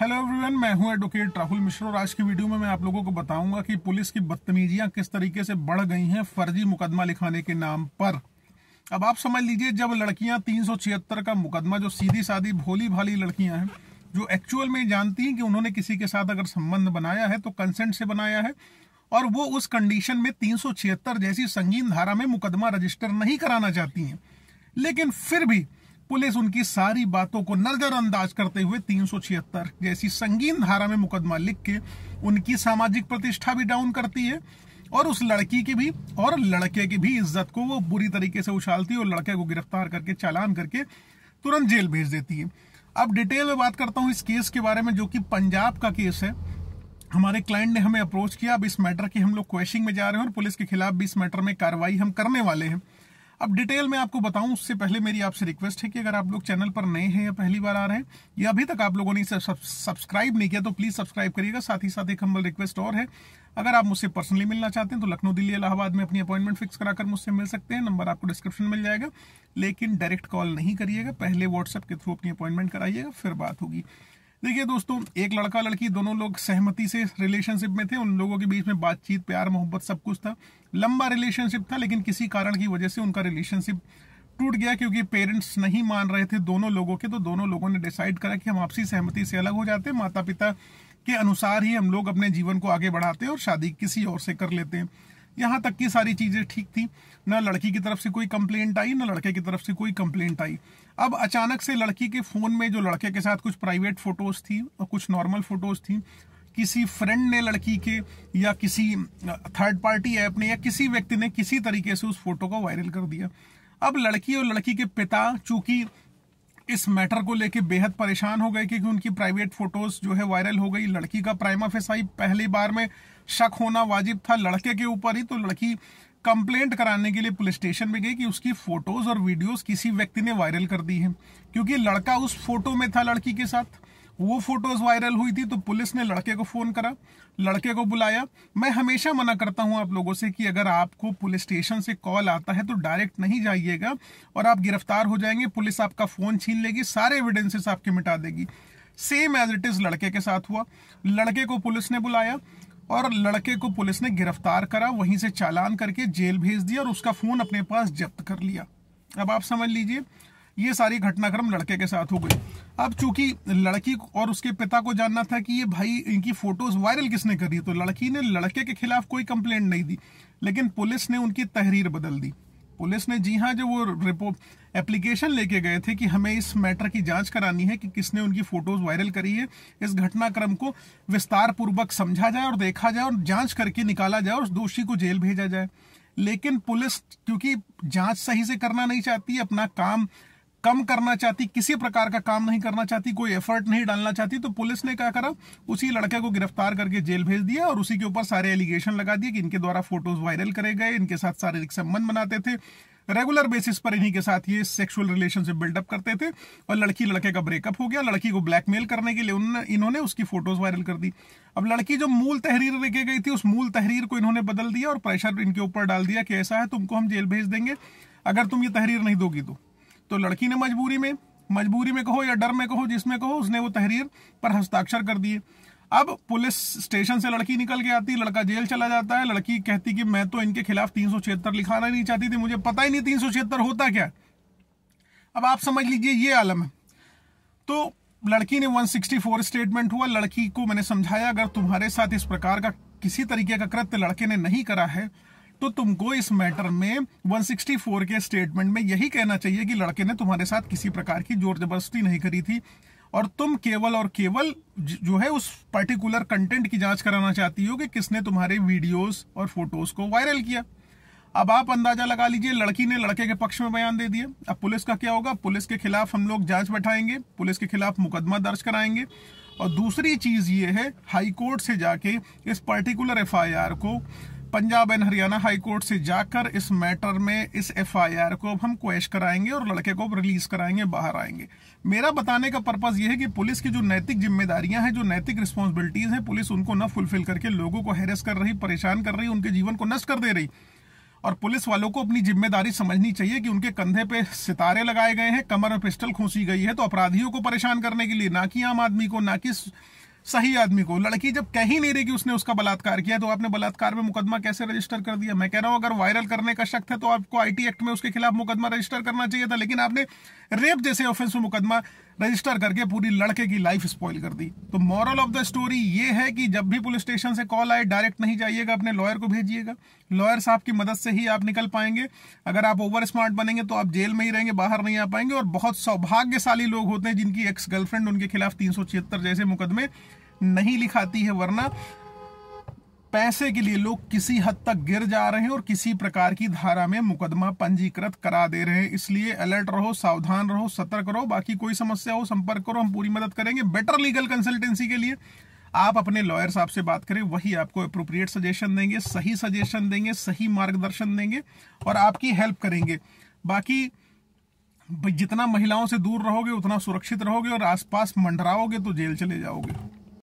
hello everyone मैं हूं advocate Rahul मिश्र और आज की वीडियो में मैं आप लोगों को बताऊंगा कि पुलिस की बदतमीजियां किस तरीके से बढ़ गई हैं फर्जी मुकदमा लिखाने के नाम पर अब आप समझ लीजिए जब लड़कियां तीन का मुकदमा जो सीधी सादी भोली भाली लड़कियां हैं जो एक्चुअल में जानती हैं कि उन्होंने किसी के साथ अगर संबंध बनाया है तो कंसेंट से बनाया है और वो उस कंडीशन में तीन जैसी संगीन धारा में मुकदमा रजिस्टर नहीं कराना चाहती हैं लेकिन फिर भी पुलिस उनकी सारी बातों को नजरअंदाज करते हुए तीन जैसी संगीन धारा में मुकदमा लिख के उनकी सामाजिक प्रतिष्ठा भी डाउन करती है और उस लड़की की भी और लड़के की भी इज्जत को वो बुरी तरीके से उछालती है और लड़के को गिरफ्तार करके चालान करके तुरंत जेल भेज देती है अब डिटेल में बात करता हूँ इस केस के बारे में जो कि पंजाब का केस है हमारे क्लाइंट ने हमें अप्रोच किया अब इस मैटर की हम लोग क्वेश्चन में जा रहे हैं और पुलिस के खिलाफ भी इस मैटर में कार्रवाई हम करने वाले हैं अब डिटेल में आपको बताऊं उससे पहले मेरी आपसे रिक्वेस्ट है कि अगर आप लोग चैनल पर नए हैं या पहली बार आ रहे हैं या अभी तक आप लोगों ने इसे सब्सक्राइब नहीं किया तो प्लीज सब्सक्राइब करिएगा साथ ही साथ एक हम्बल रिक्वेस्ट और है अगर आप मुझसे पर्सनली मिलना चाहते हैं तो लखनऊ दिल्ली इलाहाबाद में अपनी अपॉइंटमेंट फिक्स कराकर मुझसे मिल सकते हैं नंबर आपको डिस्क्रिप्शन मिल जाएगा लेकिन डायरेक्ट कॉल नहीं करिएगा पहले व्हाट्सएप के थ्रू अपनी अपॉइंटमेंट कराइएगा फिर बात होगी देखिए दोस्तों एक लड़का लड़की दोनों लोग सहमति से रिलेशनशिप में थे उन लोगों के बीच में बातचीत प्यार मोहब्बत सब कुछ था लंबा रिलेशनशिप था लेकिन किसी कारण की वजह से उनका रिलेशनशिप टूट गया क्योंकि पेरेंट्स नहीं मान रहे थे दोनों लोगों के तो दोनों लोगों ने डिसाइड करा कि हम आपसी सहमति से अलग हो जाते हैं माता पिता के अनुसार ही हम लोग अपने जीवन को आगे बढ़ाते हैं और शादी किसी और से कर लेते हैं यहाँ तक की सारी चीज़ें ठीक थी ना लड़की की तरफ से कोई कंप्लेंट आई ना लड़के की तरफ से कोई कंप्लेंट आई अब अचानक से लड़की के फ़ोन में जो लड़के के साथ कुछ प्राइवेट फ़ोटोज़ थी और कुछ नॉर्मल फ़ोटोज़ थी किसी फ्रेंड ने लड़की के या किसी थर्ड पार्टी ऐप ने या किसी व्यक्ति ने किसी तरीके से उस फोटो को वायरल कर दिया अब लड़की और लड़की के पिता चूंकि इस मैटर को लेके बेहद परेशान हो गए क्योंकि उनकी प्राइवेट फोटोज जो है वायरल हो गई लड़की का प्राइमा फेसाई पहली बार में शक होना वाजिब था लड़के के ऊपर ही तो लड़की कंप्लेंट कराने के लिए पुलिस स्टेशन में गई कि उसकी फोटोज और वीडियोस किसी व्यक्ति ने वायरल कर दी है क्योंकि लड़का उस फोटो में था लड़की के साथ वो फोटोज वायरल हुई थी तो पुलिस ने लड़के को फोन करा लड़के को बुलाया मैं हमेशा मना करता हूं आप लोगों से कि अगर आपको पुलिस स्टेशन से कॉल आता है तो डायरेक्ट नहीं जाइएगा और आप गिरफ्तार हो जाएंगे पुलिस आपका फोन छीन लेगी सारे एविडेंसेस आपके मिटा देगी सेम एज इट इज लड़के के साथ हुआ लड़के को पुलिस ने बुलाया और लड़के को पुलिस ने गिरफ्तार करा वहीं से चालान करके जेल भेज दिया और उसका फोन अपने पास जब्त कर लिया अब आप समझ लीजिए ये सारी घटनाक्रम लड़के के साथ हो गई अब चूंकि लड़की और उसके पिता को जानना था कि ये भाई इनकी फोटोज वायरल किसने करी तो लड़की ने लड़के के खिलाफ कोई कंप्लेंट नहीं दी लेकिन पुलिस ने उनकी तहरीर बदल दी पुलिस ने जी हाँ जो वो रिपोर्ट एप्लीकेशन लेके गए थे कि हमें इस मैटर की जांच करानी है कि किसने उनकी फोटोज वायरल करी है इस घटनाक्रम को विस्तार पूर्वक समझा जाए और देखा जाए और जांच करके निकाला जाए और दोषी को जेल भेजा जाए लेकिन पुलिस क्योंकि जांच सही से करना नहीं चाहती अपना काम कम करना चाहती किसी प्रकार का काम नहीं करना चाहती कोई एफर्ट नहीं डालना चाहती तो पुलिस ने क्या करा उसी लड़के को गिरफ्तार करके जेल भेज दिया और उसी के ऊपर सारे एलिगेशन लगा दिए कि इनके द्वारा फोटोज वायरल करे गए इनके साथ शारीरिक संबंध बनाते थे रेगुलर बेसिस पर इन्हीं के साथ ये सेक्सुअल रिलेशनशिप बिल्डअप करते थे और लड़की लड़के का ब्रेकअप हो गया लड़की को ब्लैकमेल करने के लिए उन्होंने इन्होंने उसकी फोटोज वायरल कर दी अब लड़की जो मूल तहरीर लेके गई थी उस मूल तहरीर को इन्होंने बदल दिया और प्रेशर इनके ऊपर डाल दिया कि ऐसा है तुमको हम जेल भेज देंगे अगर तुम ये तहरीर नहीं दोगी तो तो लड़की ने मजबूरी में मजबूरी में कहो या डर में कहो जिसमें कहो उसने वो तहरीर पर हस्ताक्षर कर दिए अब पुलिस स्टेशन से लड़की निकल के आती लड़का जेल चला जाता है लड़की कहती कि मैं तो इनके खिलाफ तीन सौ छिहत्तर लिखाना नहीं चाहती थी मुझे पता ही नहीं तीन सौ छिहत्तर होता क्या अब आप समझ लीजिए ये आलम है तो लड़की ने 164 स्टेटमेंट हुआ लड़की को मैंने समझाया अगर तुम्हारे साथ इस प्रकार का किसी तरीके का कृत्य लड़के ने नहीं करा है तो तुमको इस मैटर में 164 के स्टेटमेंट में यही कहना चाहिए कि लड़के ने तुम्हारे साथ किसी प्रकार की जोर जबरदस्ती नहीं करी थी और तुम केवल और केवल जो है उस पर्टिकुलर कंटेंट की जांच कराना चाहती हो कि किसने तुम्हारे वीडियोस और फोटोज को वायरल किया अब आप अंदाजा लगा लीजिए लड़की ने लड़के के पक्ष में बयान दे दिया अब पुलिस का क्या होगा पुलिस के खिलाफ हम लोग जांच बैठाएंगे पुलिस के खिलाफ मुकदमा दर्ज कराएंगे और दूसरी चीज ये है हाईकोर्ट से जाके इस पर्टिकुलर एफआईआर को Punjab and Haryana high court से जाकर इस मैटर में इस एफआईआर को अब हम क्वेश कराएंगे और लड़के को रिलीज कराएंगे बाहर आएंगे मेरा बताने का पर्पज यह है कि पुलिस की जो नैतिक जिम्मेदारियां हैं जो नैतिक रिस्पॉन्सिबिलिटीज हैं पुलिस उनको न फुलफिल करके लोगों को हैरेस कर रही परेशान कर रही उनके जीवन को नष्ट कर दे रही और पुलिस वालों को अपनी जिम्मेदारी समझनी चाहिए कि उनके कंधे पे सितारे लगाए गए हैं कमर में पिस्टल खोसी गई है तो अपराधियों को परेशान करने के लिए ना कि आम आदमी को ना कि सही आदमी को लड़की जब कह ही नहीं रही कि उसने उसका बलात्कार किया तो आपने बलात्कार में मुकदमा कैसे रजिस्टर कर दिया मैं कह रहा हूं अगर वायरल करने का शक है तो आपको आईटी एक्ट में उसके खिलाफ मुकदमा रजिस्टर करना चाहिए था लेकिन आपने रेप जैसे ऑफेंस में मुकदमा रजिस्टर करके पूरी लड़के की लाइफ स्पॉइल कर दी तो मॉरल ऑफ द स्टोरी ये है कि जब भी पुलिस स्टेशन से कॉल आए डायरेक्ट नहीं जाइएगा अपने लॉयर को भेजिएगा लॉयर साहब की मदद से ही आप निकल पाएंगे अगर आप ओवर स्मार्ट बनेंगे तो आप जेल में ही रहेंगे बाहर नहीं आ पाएंगे और बहुत सौभाग्यशाली लोग होते हैं जिनकी एक्स गर्लफ्रेंड उनके खिलाफ तीन जैसे मुकदमे नहीं लिखाती है वरना पैसे के लिए लोग किसी हद तक गिर जा रहे हैं और किसी प्रकार की धारा में मुकदमा पंजीकृत करा दे रहे हैं इसलिए अलर्ट रहो सावधान रहो सतर्क रहो बाकी कोई समस्या हो संपर्क करो हम पूरी मदद करेंगे बेटर लीगल कंसल्टेंसी के लिए आप अपने लॉयर साहब से बात करें वही आपको अप्रोप्रिएट सजेशन देंगे सही सजेशन देंगे सही मार्गदर्शन देंगे और आपकी हेल्प करेंगे बाकी जितना महिलाओं से दूर रहोगे उतना सुरक्षित रहोगे और आसपास मंडराओगे तो जेल चले जाओगे